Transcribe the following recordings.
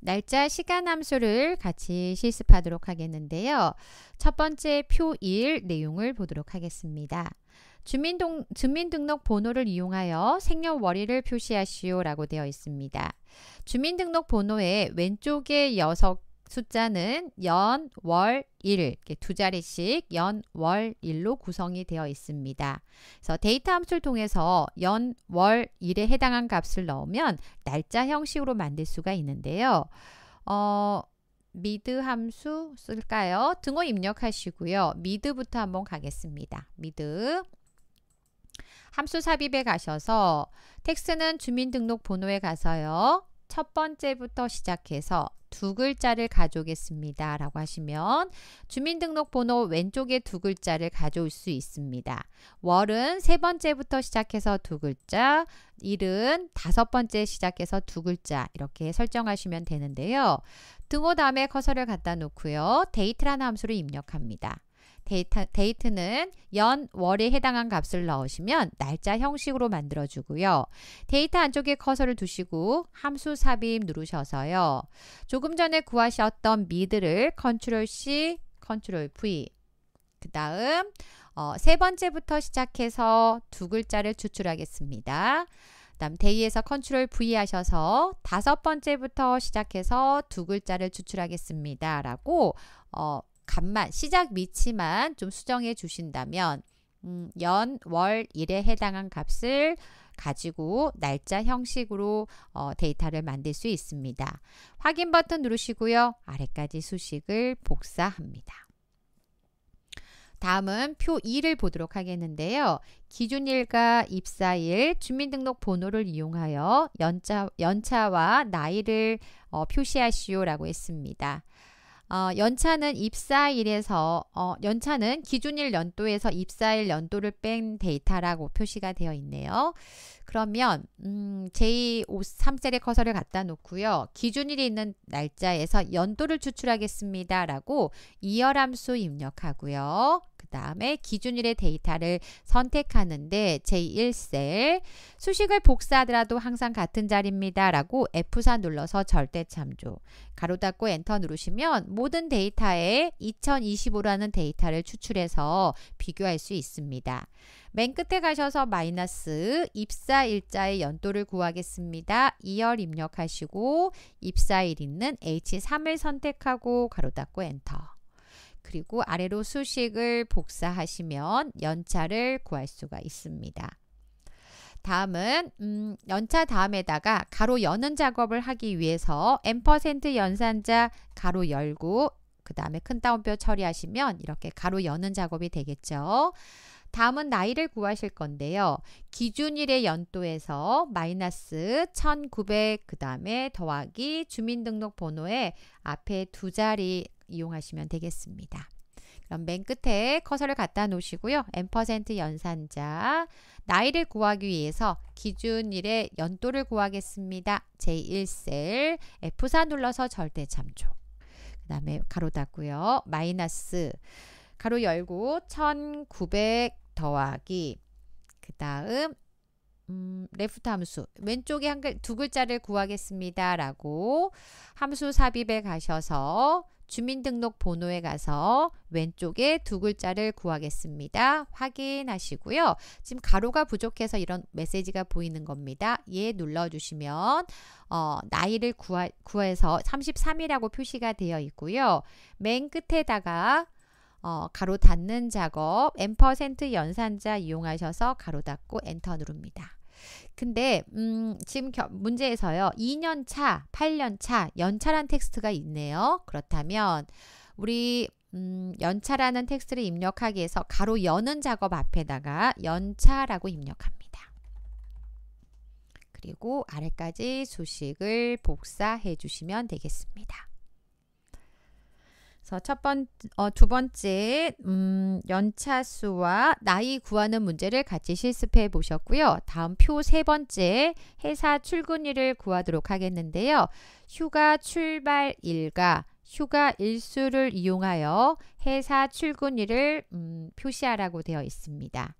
날짜, 시간 함수를 같이 실습하도록 하겠는데요. 첫 번째 표 1 내용을 보도록 하겠습니다. 주민동, 주민등록번호를 이용하여 생년월일을 표시하시오라고 되어 있습니다. 주민등록번호의 왼쪽에 6 숫자는 연, 월, 일, 이렇게 두 자리씩 연, 월, 일로 구성이 되어 있습니다. 그래서 데이터 함수를 통해서 연, 월, 일에 해당한 값을 넣으면 날짜 형식으로 만들 수가 있는데요. 어, 미드 함수 쓸까요? 등호 입력하시고요. 미드부터 한번 가겠습니다. 미드 함수 삽입에 가셔서 텍스는 주민등록번호에 가서요. 첫 번째부터 시작해서 두 글자를 가져오겠습니다. 라고 하시면 주민등록번호 왼쪽에 두 글자를 가져올 수 있습니다. 월은 세 번째부터 시작해서 두 글자, 일은 다섯 번째 시작해서 두 글자 이렇게 설정하시면 되는데요. 등호 다음에 커서를 갖다 놓고요. 데이트라는 함수를 입력합니다. 데이터, 데이트는 연, 월에 해당한 값을 넣으시면 날짜 형식으로 만들어주고요. 데이터 안쪽에 커서를 두시고 함수 삽입 누르셔서요. 조금 전에 구하셨던 미드를 컨트롤 C, 컨트롤 V 그 다음 어, 세 번째부터 시작해서 두 글자를 추출하겠습니다. 그 다음 데이에서 컨트롤 V 하셔서 다섯 번째부터 시작해서 두 글자를 추출하겠습니다. 라고 어, 간만 시작 위치만 좀 수정해 주신다면 음, 연, 월, 일에 해당한 값을 가지고 날짜 형식으로 어, 데이터를 만들 수 있습니다. 확인 버튼 누르시고요. 아래까지 수식을 복사합니다. 다음은 표 2를 보도록 하겠는데요. 기준일과 입사일, 주민등록번호를 이용하여 연차, 연차와 나이를 어, 표시하시오라고 했습니다. 어, 연차는 입사일에서 어, 연차는 기준일 연도에서 입사일 연도를 뺀 데이터라고 표시가 되어 있네요. 그러면 음, 제3셀에 커서를 갖다 놓고요. 기준일이 있는 날짜에서 연도를 추출하겠습니다라고 이열함수 입력하고요. 다음에 기준일의 데이터를 선택하는데 제1셀 수식을 복사하더라도 항상 같은 자리입니다. 라고 F4 눌러서 절대 참조 가로 닫고 엔터 누르시면 모든 데이터에 2025라는 데이터를 추출해서 비교할 수 있습니다. 맨 끝에 가셔서 마이너스 입사일자의 연도를 구하겠습니다. 2열 입력하시고 입사일 있는 H3을 선택하고 가로 닫고 엔터 그리고 아래로 수식을 복사하시면 연차를 구할 수가 있습니다. 다음은 음, 연차 다음에다가 가로 여는 작업을 하기 위해서 n% 연산자 가로 열고 그 다음에 큰 따옴표 처리하시면 이렇게 가로 여는 작업이 되겠죠. 다음은 나이를 구하실 건데요. 기준일의 연도에서 마이너스 1900그 다음에 더하기 주민등록번호에 앞에 두 자리 이용하시면 되겠습니다. 그럼 맨 끝에 커서를 갖다 놓으시고요. n% 연산자 나이를 구하기 위해서 기준일의 연도를 구하겠습니다. 제1셀 F4 눌러서 절대 참조. 그 다음에 가로 닫고요. 마이너스 가로 열고 1900 더하기 그 다음 음, 레프트 함수 왼쪽에 한, 두 글자를 구하겠습니다 라고 함수 삽입에 가셔서 주민등록번호에 가서 왼쪽에 두 글자를 구하겠습니다. 확인하시고요. 지금 가로가 부족해서 이런 메시지가 보이는 겁니다. 예 눌러주시면 어, 나이를 구하, 구해서 33이라고 표시가 되어 있고요. 맨 끝에다가 어, 가로 닫는 작업 M% 연산자 이용하셔서 가로 닫고 엔터 누릅니다. 근데 음, 지금 겨, 문제에서요. 2년 차, 8년 차, 연차란 텍스트가 있네요. 그렇다면 우리 음, 연차라는 텍스트를 입력하기 위해서 가로 여는 작업 앞에다가 연차라고 입력합니다. 그리고 아래까지 수식을 복사해 주시면 되겠습니다. 그래서 첫 번, 어, 두 번째, 음, 연차수와 나이 구하는 문제를 같이 실습해 보셨고요. 다음 표 세 번째, 회사 출근일을 구하도록 하겠는데요. 휴가 출발일과 휴가 일수를 이용하여 회사 출근일을 음, 표시하라고 되어 있습니다.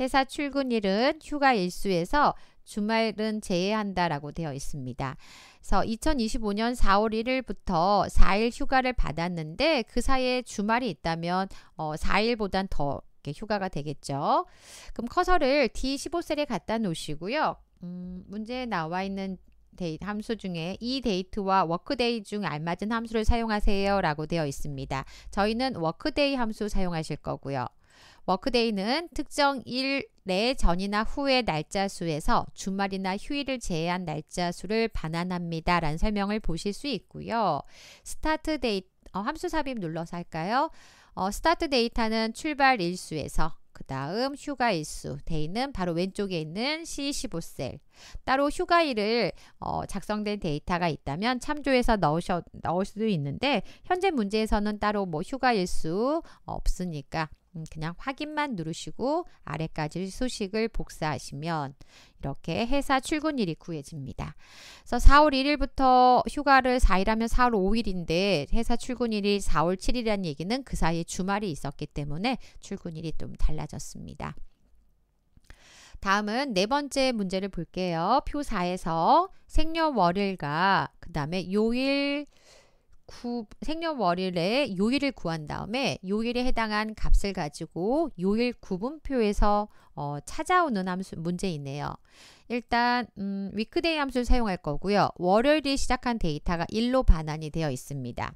회사 출근일은 휴가 일수에서 주말은 제외한다라고 되어 있습니다. 그래서 2025년 4월 1일부터 4일 휴가를 받았는데 그 사이에 주말이 있다면 어, 4일보단 더 휴가가 되겠죠. 그럼 커서를 D15셀에 갖다 놓으시고요. 음, 문제에 나와 있는 데이 함수 중에 이 데이트와 워크데이 중 알맞은 함수를 사용하세요 라고 되어 있습니다. 저희는 워크데이 함수 사용하실 거고요. 워크데이는 특정 일 내 전이나 후의 날짜 수에서 주말이나 휴일을 제외한 날짜 수를 반환합니다. 라는 설명을 보실 수 있고요. 스타트 데이 어, 함수 삽입 눌러서 할까요? 어, 스타트 데이터는 출발 일수에서 그 다음 휴가 일수 데이는 바로 왼쪽에 있는 C15셀 따로 휴가일을 어, 작성된 데이터가 있다면 참조해서 넣으셔, 넣을 수도 있는데 현재 문제에서는 따로 뭐 휴가일수 없으니까 음, 그냥 확인만 누르시고 아래까지 소식을 복사하시면 이렇게 회사 출근일이 구해집니다. 그래서 4월 1일부터 휴가를 4일하면 4월 5일인데 회사 출근일이 4월 7일이라는 얘기는 그 사이에 주말이 있었기 때문에 출근일이 좀 달라졌습니다. 다음은 네 번째 문제를 볼게요. 표 4에서 생년월일과 그 다음에 요일 구, 생년월일 에 요일을 구한 다음에 요일에 해당한 값을 가지고 요일 구분표에서 어, 찾아오는 함수 문제이네요. 일단 음, 위크데이 함수를 사용할 거고요. 월요일에 시작한 데이터가 1로 반환이 되어 있습니다.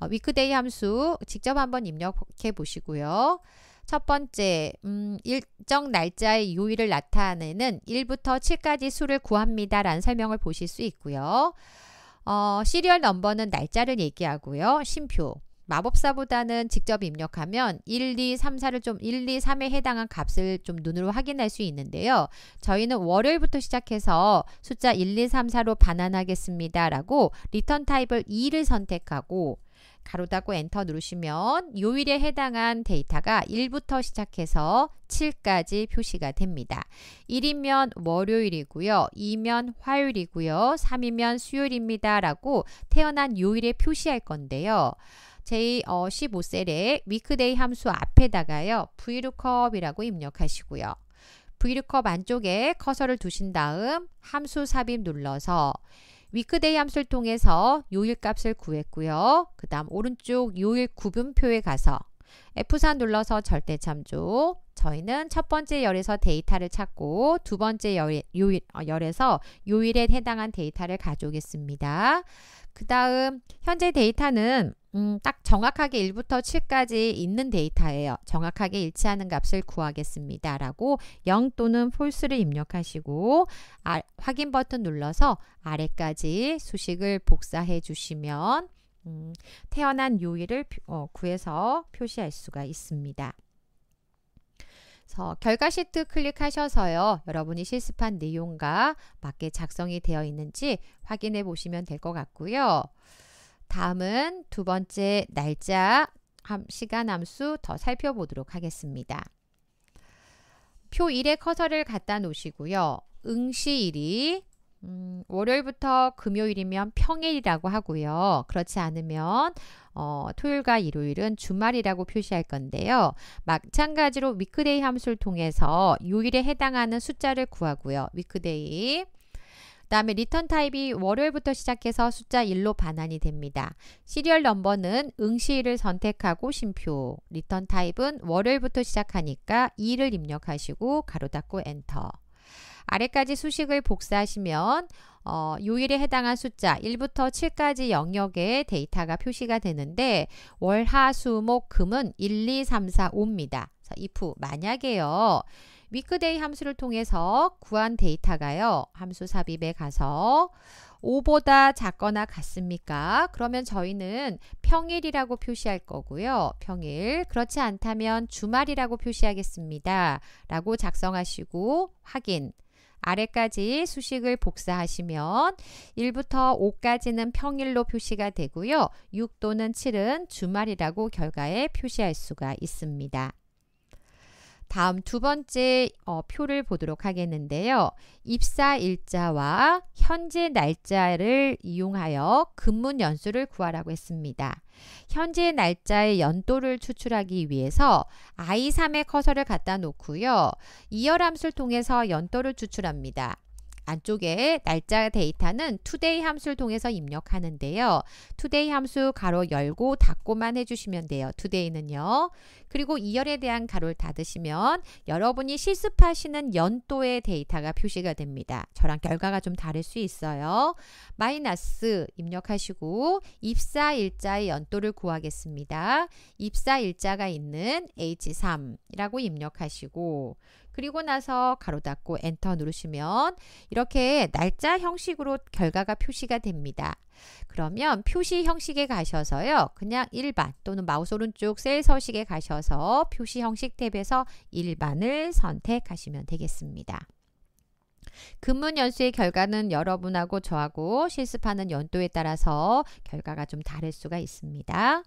어, 위크데이 함수 직접 한번 입력해 보시고요. 첫 번째, 음, 일정 날짜의 요일을 나타내는 1부터 7까지 수를 구합니다. 라는 설명을 보실 수 있고요. 어, 시리얼 넘버는 날짜를 얘기하고요. 심표. 마법사보다는 직접 입력하면 1, 2, 3, 4를 좀 1, 2, 3에 해당한 값을 좀 눈으로 확인할 수 있는데요. 저희는 월요일부터 시작해서 숫자 1, 2, 3, 4로 반환하겠습니다. 라고 리턴 타입을 2를 선택하고 가로 닫고 엔터 누르시면 요일에 해당한 데이터가 1부터 시작해서 7까지 표시가 됩니다. 1이면 월요일이고요. 2면 화요일이고요. 3이면 수요일입니다. 라고 태어난 요일에 표시할 건데요. 제15셀에 어, 위크데이 함수 앞에다가요. vlookup이라고 입력하시고요. vlookup 안쪽에 커서를 두신 다음 함수 삽입 눌러서 위크데이 함수를 통해서 요일값을 구했고요. 그 다음 오른쪽 요일 구분표에 가서 F4 눌러서 절대참조 저희는 첫 번째 열에서 데이터를 찾고 두 번째 열, 요일, 어, 열에서 요일에 해당한 데이터를 가져오겠습니다. 그 다음 현재 데이터는 음, 딱 정확하게 1부터 7까지 있는 데이터예요. 정확하게 일치하는 값을 구하겠습니다. 라고 0 또는 false를 입력하시고 아, 확인 버튼 눌러서 아래까지 수식을 복사해 주시면 음, 태어난 요일을 어, 구해서 표시할 수가 있습니다. 결과 시트 클릭하셔서요. 여러분이 실습한 내용과 맞게 작성이 되어 있는지 확인해 보시면 될 것 같고요. 다음은 두 번째 날짜, 시간 함수 더 살펴보도록 하겠습니다. 표 1에 커서를 갖다 놓으시고요. 응시일이 음, 월요일부터 금요일이면 평일이라고 하고요. 그렇지 않으면 어, 토요일과 일요일은 주말이라고 표시할 건데요. 마찬가지로 위크데이 함수를 통해서 요일에 해당하는 숫자를 구하고요. 위크데이 다음에 리턴 타입이 월요일부터 시작해서 숫자 1로 반환이 됩니다. 시리얼 넘버는 응시일을 선택하고 심표, 리턴 타입은 월요일부터 시작하니까 2를 입력하시고 가로 닫고 엔터. 아래까지 수식을 복사하시면 어, 요일에 해당한 숫자 1부터 7까지 영역에 데이터가 표시가 되는데 월, 하, 수, 목, 금은 1, 2, 3, 4, 5입니다. 그래서 if 만약에요. 위크데이 함수를 통해서 구한 데이터가요. 함수 삽입에 가서 5보다 작거나 같습니까? 그러면 저희는 평일이라고 표시할 거고요. 평일. 그렇지 않다면 주말이라고 표시하겠습니다. 라고 작성하시고 확인. 아래까지 수식을 복사하시면 1부터 5까지는 평일로 표시가 되고요. 6 또는 7은 주말이라고 결과에 표시할 수가 있습니다. 다음 두 번째 어, 표를 보도록 하겠는데요. 입사 일자와 현재 날짜를 이용하여 근무 연수를 구하라고 했습니다. 현재 날짜의 연도를 추출하기 위해서 I3에 커서를 갖다 놓고요. 이열함수를 통해서 연도를 추출합니다. 안쪽에 날짜 데이터는 today 함수를 통해서 입력하는데요. today 함수 가로 열고 닫고만 해주시면 돼요. today는요. 그리고 2열에 대한 가로를 닫으시면 여러분이 실습하시는 연도의 데이터가 표시가 됩니다. 저랑 결과가 좀 다를 수 있어요. 마이너스 입력하시고 입사 일자의 연도를 구하겠습니다. 입사 일자가 있는 H3이라고 입력하시고 그리고 나서 가로 닫고 엔터 누르시면 이렇게 날짜 형식으로 결과가 표시가 됩니다. 그러면 표시 형식에 가셔서요. 그냥 일반 또는 마우스 오른쪽 셀 서식에 가셔서 눌러서 표시 형식 탭에서 일반을 선택하시면 되겠습니다. 근문 연수의 결과는 여러분하고 저하고 실습하는 연도에 따라서 결과가 좀 다를 수가 있습니다.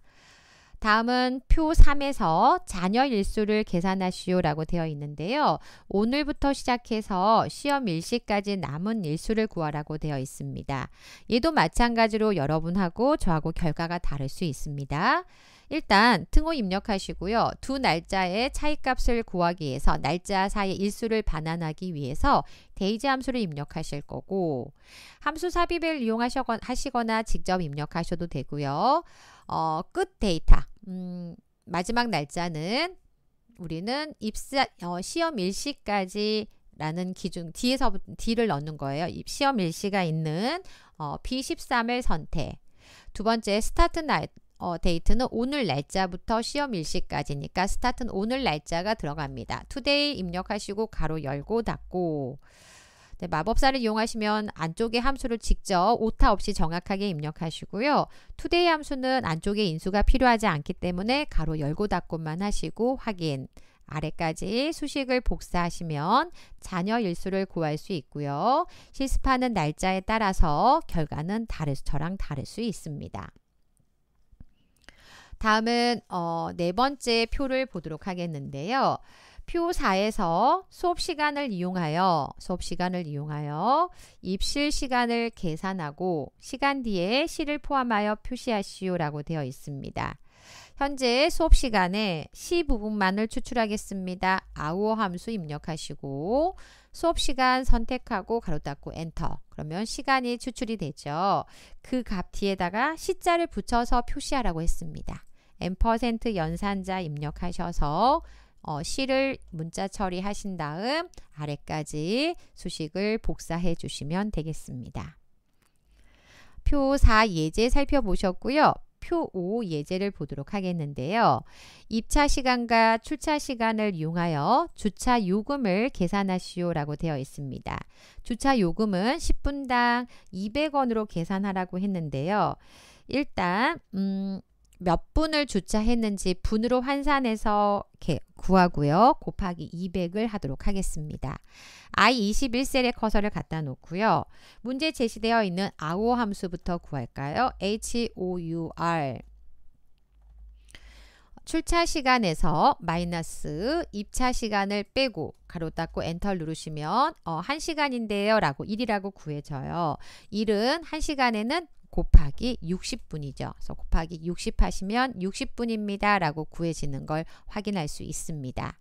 다음은 표 3에서 자녀 일수를 계산하시오 라고 되어 있는데요. 오늘부터 시작해서 시험 일시까지 남은 일수를 구하라고 되어 있습니다. 얘도 마찬가지로 여러분하고 저하고 결과가 다를 수 있습니다. 일단 등호 입력하시고요. 두 날짜의 차이값을 구하기 위해서 날짜 사이의 일수를 반환하기 위해서 데이지 함수를 입력하실 거고 함수 삽입을 이용하시거나 직접 입력하셔도 되고요. 어, 끝 데이터 음, 마지막 날짜는 우리는 입사 어, 시험 일시까지 라는 기준 뒤에서 뒤를 넣는 거예요. 시험 일시가 있는 어, B13을 선택. 두 번째 스타트 날, 어, 데이트는 오늘 날짜부터 시험 일시까지니까 스타트는 오늘 날짜가 들어갑니다. today 입력하시고 가로 열고 닫고 네, 마법사를 이용하시면 안쪽에 함수를 직접 오타 없이 정확하게 입력하시고요. today 함수는 안쪽에 인수가 필요하지 않기 때문에 가로 열고 닫고만 하시고 확인 아래까지 수식을 복사하시면 자녀 일수를 구할 수 있고요. 실습하는 날짜에 따라서 결과는 다를, 저랑 다를 수 있습니다. 다음은 어, 네 번째 표를 보도록 하겠는데요. 표 4에서 수업 시간을 이용하여 수업 시간을 이용하여 입실 시간을 계산하고 시간 뒤에 시를 포함하여 표시하시오라고 되어 있습니다. 현재 수업 시간에 시 부분만을 추출하겠습니다. 아우어 함수 입력하시고 수업 시간 선택하고 가로 닫고 엔터. 그러면 시간이 추출이 되죠. 그 값 뒤에다가 시자를 붙여서 표시하라고 했습니다. 앰 연산자 입력하셔서 어, 시를 문자 처리하신 다음 아래까지 수식을 복사해 주시면 되겠습니다. 표 4 예제 살펴보셨고요. 표 5 예제를 보도록 하겠는데요. 입차 시간과 출차 시간을 이용하여 주차 요금을 계산하시오라고 되어 있습니다. 주차 요금은 10분당 200원으로 계산하라고 했는데요. 일단 음, 몇 분을 주차했는지 분으로 환산해서 이렇게 구하고요. 곱하기 200을 하도록 하겠습니다. i 21셀에 커서를 갖다 놓고요. 문제 제시되어 있는 아오 함수부터 구할까요? HOUR 출차 시간에서 마이너스 입차 시간을 빼고 가로 닫고 엔터 누르시면 어, 1시간인데요 라고 1이라고 구해져요. 1은 1시간에는 곱하기 60분이죠. 그래서 곱하기 60 하시면 60분입니다. 라고 구해지는 걸 확인할 수 있습니다.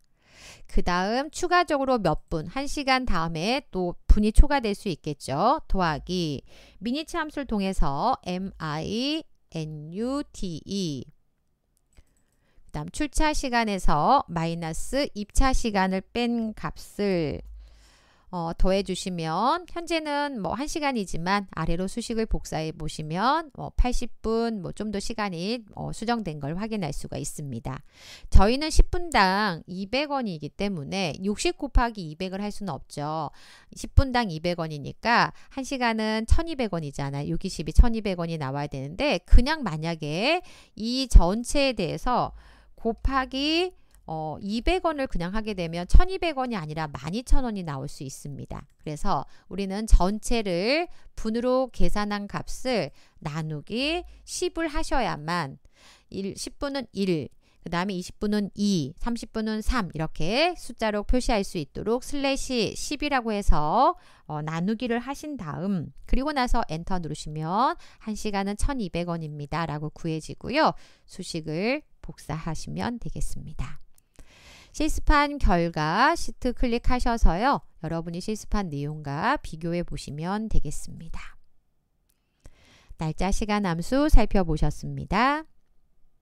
그 다음 추가적으로 몇 분, 1시간 다음에 또 분이 초과될 수 있겠죠. 더하기 미니 치함수를 통해서 mi, nute 그 다음 출차 시간에서 마이너스 입차 시간을 뺀 값을 어, 더해주시면 현재는 뭐 1시간이지만 아래로 수식을 복사해 보시면 뭐 80분 뭐 좀 더 시간이 어, 수정된 걸 확인할 수가 있습니다. 저희는 10분당 200원이기 때문에 60 곱하기 200을 할 수는 없죠. 10분당 200원이니까 1시간은 1200원이잖아요. 620이 1200원이 나와야 되는데 그냥 만약에 이 전체에 대해서 곱하기 어, 200원을 그냥 하게 되면 1200원이 아니라 12,000원이 나올 수 있습니다. 그래서 우리는 전체를 분으로 계산한 값을 나누기 10을 하셔야만 1, 10분은 1, 그 다음에 20분은 2, 30분은 3 이렇게 숫자로 표시할 수 있도록 슬래시 10이라고 해서 어, 나누기를 하신 다음 그리고 나서 엔터 누르시면 1시간은 1200원입니다. 라고 구해지고요. 수식을 복사하시면 되겠습니다. 실습한 결과 시트 클릭하셔서요. 여러분이 실습한 내용과 비교해 보시면 되겠습니다. 날짜 시간 함수 살펴보셨습니다.